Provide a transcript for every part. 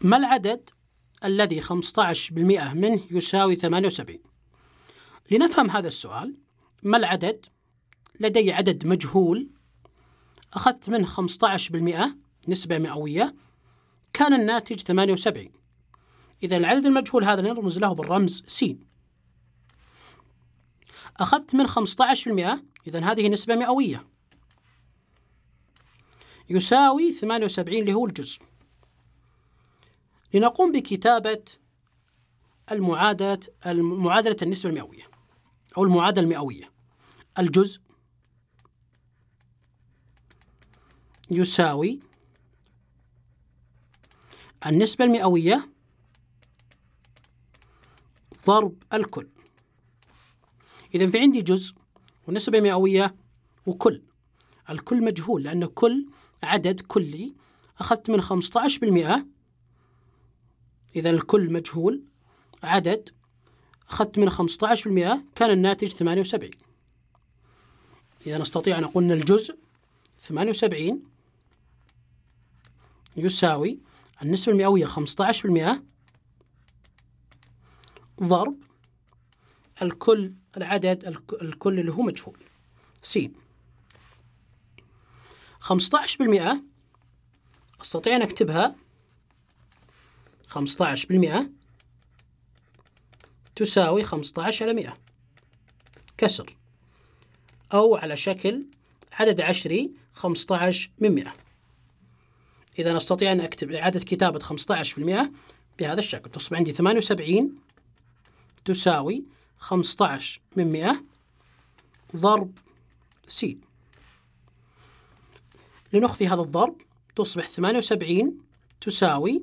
ما العدد الذي 15% منه يساوي 78 لنفهم هذا السؤال ما العدد لدي عدد مجهول أخذت منه 15% نسبة مئوية كان الناتج 78 إذا العدد المجهول هذا نرمز له بالرمز س أخذت من 15% إذا هذه نسبة مئوية يساوي 78 اللي هو الجزء لنقوم بكتابة المعادلة معادلة النسبة المئوية أو المعادلة المئوية الجزء يساوي النسبة المئوية ضرب الكل إذا في عندي جزء ونسبة مئوية وكل الكل مجهول لأن كل عدد كلي أخذت من 15% إذا الكل مجهول عدد أخذت من 15% كان الناتج 78 إذا نستطيع أن نقول أن الجزء 78 يساوي النسبة المئوية 15% ضرب الكل العدد الكل اللي هو مجهول س 15% أستطيع أن أكتبها 15 بالمئة تساوي 15 على 100 كسر أو على شكل عدد عشري 15 من 100 إذا أستطيع أن أكتب إعادة كتابة 15 بهذا الشكل تصبح عندي 78 تساوي 15 من 100 ضرب س لنخفي هذا الضرب تصبح 78 تساوي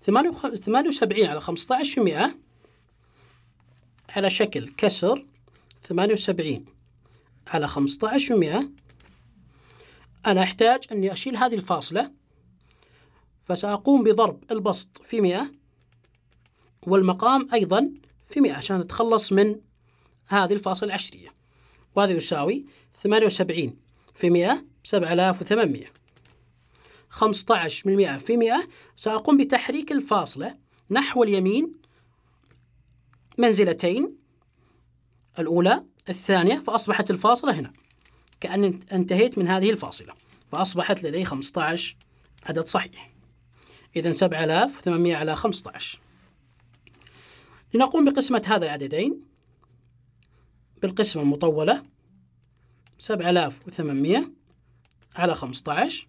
78 على 15% على شكل كسر 78 على 15% أنا أحتاج أني أشيل هذه الفاصلة فسأقوم بضرب البسط في 100 والمقام أيضا في 100 عشان أتخلص من هذه الفاصلة العشرية وهذا يساوي 78 في 100 7800 15 من 100% في 100 سأقوم بتحريك الفاصلة نحو اليمين منزلتين الأولى الثانية فأصبحت الفاصلة هنا كأن انتهيت من هذه الفاصلة فأصبحت لدي 15 عدد صحيح إذا 7800 على 15 لنقوم بقسمة هذا العددين بالقسمة المطولة 7800 على 15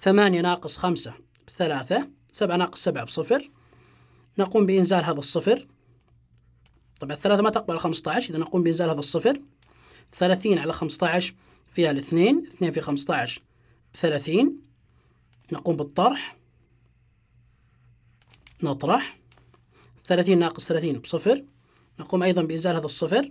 ثمانية ناقص خمسة بثلاثة سبعة ناقص سبعة بصفر نقوم بإنزال هذا الصفر طبعا الثلاثة ما تقبل عشر إذا نقوم بإنزال هذا الصفر ثلاثين على خمسة عشر فيها الاثنين اثنين في خمسة عشر ثلاثين نقوم بالطرح نطرح ثلاثين ناقص ثلاثين بصفر نقوم أيضا بإنزال هذا الصفر